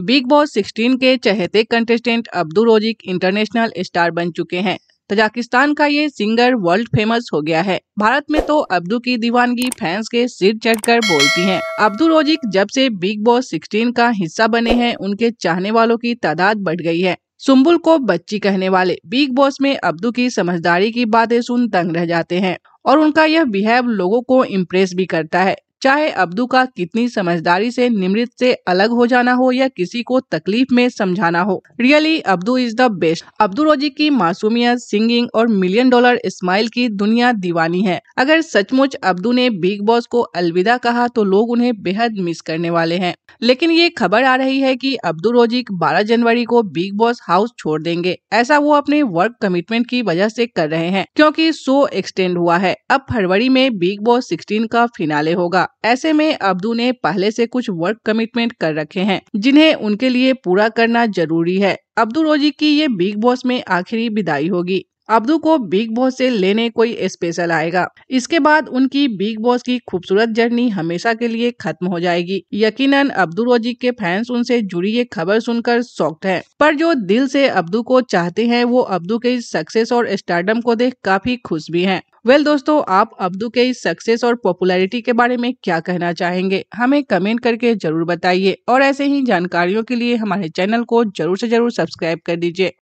big Boss 16 के चहेते contestant Abdu Rozik international star बन चुके हैं तजाकिस्तान का ये सिंगर वर्ल्ड फेमस हो गया है भारत में तो अब्दू की दीवानगी फैंस के सिर चढ़कर बोलती है अब्दुल रोजिक जब से बिग बॉस 16 का हिस्सा बने हैं उनके चाहने वालों की तादाद बढ़ गई है सुम्बुल को बच्ची कहने वाले बिग बॉस में अब्दू की समझदारी की बातें सुन तंग रह जाते हैं और उनका यह बिहेव लोगों को इम्प्रेस भी करता है चाहे अब्दू का कितनी समझदारी से निमृत से अलग हो जाना हो या किसी को तकलीफ में समझाना हो really Abdu is the best Abdu Rozik की मासूमियत सिंगिंग और मिलियन डॉलर स्माइल की दुनिया दीवानी है अगर सचमुच अब्दू ने बिग बॉस को अलविदा कहा तो लोग उन्हें बेहद मिस करने वाले हैं लेकिन ये खबर आ रही है कि अब्दुल रोजिक 12 जनवरी को बिग बॉस हाउस छोड़ देंगे ऐसा वो अपने वर्क कमिटमेंट की वजह से कर रहे हैं क्योंकि शो एक्सटेंड हुआ है अब फरवरी में बिग बॉस 16 का फिनाले होगा ऐसे में अब्दू ने पहले से कुछ वर्क कमिटमेंट कर रखे हैं जिन्हें उनके लिए पूरा करना जरूरी है अब्दू रोजी की ये बिग बॉस में आखिरी विदाई होगी अब्दू को बिग बॉस से लेने कोई स्पेशल आएगा इसके बाद उनकी बिग बॉस की खूबसूरत जर्नी हमेशा के लिए खत्म हो जाएगी यकीनन अब्दू रोजी के फैंस उनसे जुड़ी ये खबर सुनकर शॉक्ड हैं पर जो दिल से अब्दू को चाहते हैं वो अब्दू के सक्सेस और स्टार्डम को देख काफी खुश भी हैं वेल well, दोस्तों आप अब्दू के इस सक्सेस और पॉपुलैरिटी के बारे में क्या कहना चाहेंगे हमें कमेंट करके जरूर बताइए और ऐसे ही जानकारियों के लिए हमारे चैनल को जरूर से जरूर सब्सक्राइब कर दीजिए